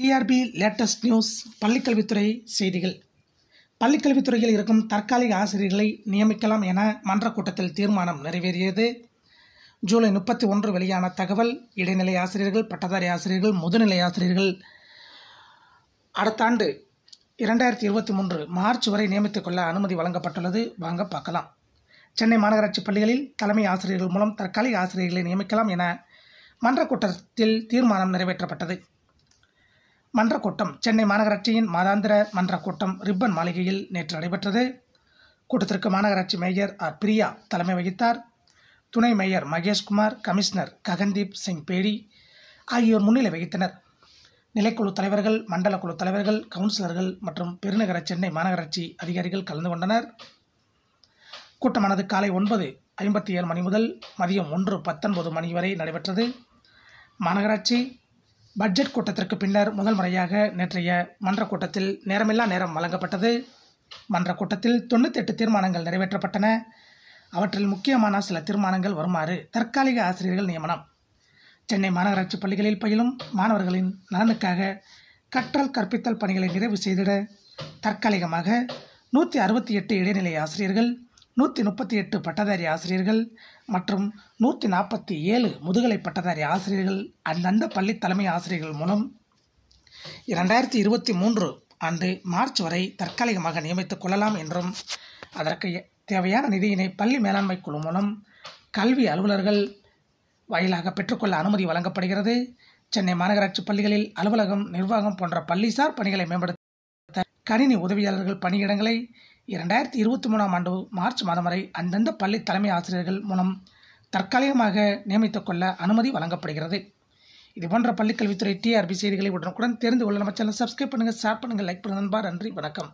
TRP latest news பள்ளிக்கல்வித்துறை செய்திகள் பள்ளிக்கல்வித்துறையில் இருக்கும் தற்காலிக ஆசிரியர்களை நியமிக்கலாம் என மன்ற கூட்டத்தில் தீர்மானம் நிறைவேறியது ஜூலை முப்பத்தி ஒன்று வெளியான தகவல் இடைநிலை ஆசிரியர்கள் பட்டதாரி ஆசிரியர்கள் முதுநிலை ஆசிரியர்கள் அடுத்த ஆண்டு இரண்டாயிரத்தி இருபத்தி மூன்று மார்ச் வரை நியமித்துக் கொள்ள அனுமதி வழங்கப்பட்டுள்ளது வாங்க பார்க்கலாம் சென்னை மாநகராட்சி பள்ளிகளில் தலைமை ஆசிரியர்கள் மூலம் தற்காலிக ஆசிரியர்களை நியமிக்கலாம் என மன்ற கூட்டத்தில் தீர்மானம் நிறைவேற்றப்பட்டது மன்றக்கூட்டம் சென்னை மாநகராட்சியின் மாதாந்திர மன்றக்கூட்டம் ரிப்பன் மாளிகையில் நேற்று நடைபெற்றது கூட்டத்திற்கு மாநகராட்சி மேயர் ஆர் பிரியா தலைமை வகித்தார் துணை மேயர் மகேஷ்குமார் கமிஷனர் ககன்தீப் சிங் பேடி ஆகியோர் முன்னிலை வகித்தனர் நிலைக்குழு தலைவர்கள் மண்டல குழு தலைவர்கள் கவுன்சிலர்கள் மற்றும் பெருநகர சென்னை மாநகராட்சி அதிகாரிகள் கலந்து கொண்டனர் கூட்டமானது காலை ஒன்பது ஐம்பத்தி ஏழு மணி முதல் மதியம் ஒன்று பத்தொன்பது மணி வரை நடைபெற்றது மாநகராட்சி பட்ஜெட் கூட்டத்திற்கு பின்னர் முதல் முறையாக நேற்றைய மன்ற கூட்டத்தில் நேரமில்லா நேரம் வழங்கப்பட்டது மன்ற கூட்டத்தில் தொண்ணூத்தெட்டு தீர்மானங்கள் நிறைவேற்றப்பட்டன அவற்றில் முக்கியமான சில தீர்மானங்கள் வருமாறு தற்காலிக ஆசிரியர்கள் நியமனம் சென்னை மாநகராட்சி பள்ளிகளில் பயிலும் மாணவர்களின் நலனுக்காக கற்றல் கற்பித்தல் பணிகளை நிறைவு செய்திட தற்காலிகமாக நூற்றி அறுபத்தி எட்டு இடைநிலை ஆசிரியர்கள் நூற்றி முப்பத்தி எட்டு பட்டதாரி ஆசிரியர்கள் மற்றும் நூற்றி நாற்பத்தி ஏழு முதுகலை பட்டதாரி ஆசிரியர்கள் அந்தந்த பள்ளி தலைமை ஆசிரியர்கள் மூலம் இரண்டாயிரத்தி இருபத்தி மூன்று ஆண்டு மார்ச் வரை தற்காலிகமாக நியமித்துக் கொள்ளலாம் என்றும் அதற்கு தேவையான நிதியினை பள்ளி மேலாண்மை குழு மூலம் கல்வி அலுவலர்கள் வாயிலாக பெற்றுக்கொள்ள அனுமதி வழங்கப்படுகிறது சென்னை மாநகராட்சி பள்ளிகளில் அலுவலகம் நிர்வாகம் போன்ற பள்ளிசார் பணிகளை மேம்படுத்த கணினி உதவியாளர்கள் பணியிடங்களை இரண்டாயிரத்தி இருபத்தி மூணாம் ஆண்டு மார்ச் மாதம் வரை அந்தந்த பள்ளி தலைமை ஆசிரியர்கள் மூலம் தற்காலிகமாக நியமித்துக் கொள்ள அனுமதி வழங்கப்படுகிறது இதுபோன்ற பள்ளிக்கல்வித்துறை டிஆர்பி செய்திகளை உடனுக்குடன் தெரிந்து கொள்ள நம்ம சேனல் சப்ஸ்கிரைப் பண்ணுங்கள் ஷேர் பண்ணுங்கள் லைக் பண்ணுங்கள் நண்பா நன்றி வணக்கம்